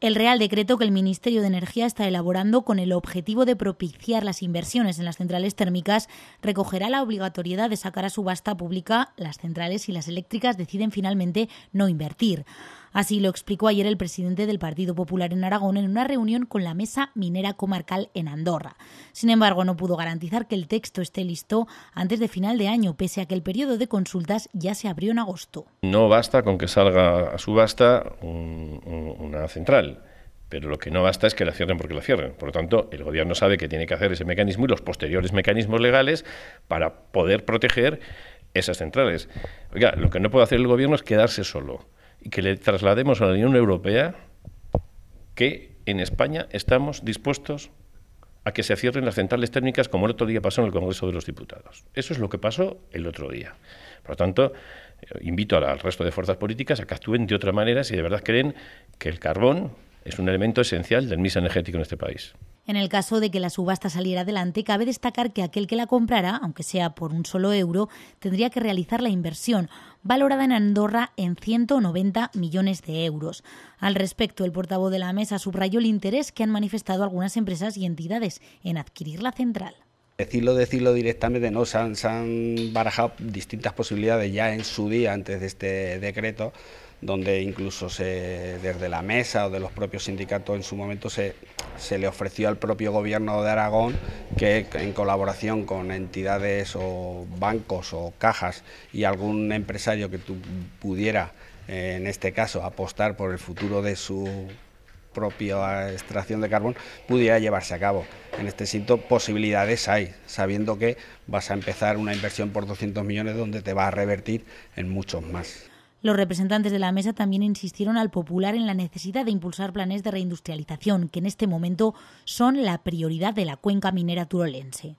el Real Decreto que el Ministerio de Energía está elaborando con el objetivo de propiciar las inversiones en las centrales térmicas recogerá la obligatoriedad de sacar a subasta pública las centrales y las eléctricas deciden finalmente no invertir. Así lo explicó ayer el presidente del Partido Popular en Aragón en una reunión con la Mesa Minera Comarcal en Andorra. Sin embargo, no pudo garantizar que el texto esté listo antes de final de año, pese a que el periodo de consultas ya se abrió en agosto. No basta con que salga a subasta una central pero lo que no basta es que la cierren porque la cierren. Por lo tanto, el gobierno sabe que tiene que hacer ese mecanismo y los posteriores mecanismos legales para poder proteger esas centrales. Oiga, lo que no puede hacer el gobierno es quedarse solo y que le traslademos a la Unión Europea que en España estamos dispuestos a que se cierren las centrales térmicas como el otro día pasó en el Congreso de los Diputados. Eso es lo que pasó el otro día. Por lo tanto, eh, invito al resto de fuerzas políticas a que actúen de otra manera si de verdad creen que el carbón es un elemento esencial del mix energético en este país. En el caso de que la subasta saliera adelante, cabe destacar que aquel que la comprara, aunque sea por un solo euro, tendría que realizar la inversión, valorada en Andorra en 190 millones de euros. Al respecto, el portavoz de la mesa subrayó el interés que han manifestado algunas empresas y entidades en adquirir la central. Decirlo, decirlo directamente, no, se han, barajado distintas posibilidades ya en su día antes de este decreto, donde incluso se, desde la mesa o de los propios sindicatos en su momento se, se, le ofreció al propio gobierno de Aragón que en colaboración con entidades o bancos o cajas y algún empresario que pudiera, eh, en este caso, apostar por el futuro de su propia extracción de carbón pudiera llevarse a cabo. En este sitio posibilidades hay, sabiendo que vas a empezar una inversión por 200 millones donde te va a revertir en muchos más. Los representantes de la mesa también insistieron al popular en la necesidad de impulsar planes de reindustrialización, que en este momento son la prioridad de la cuenca minera turolense.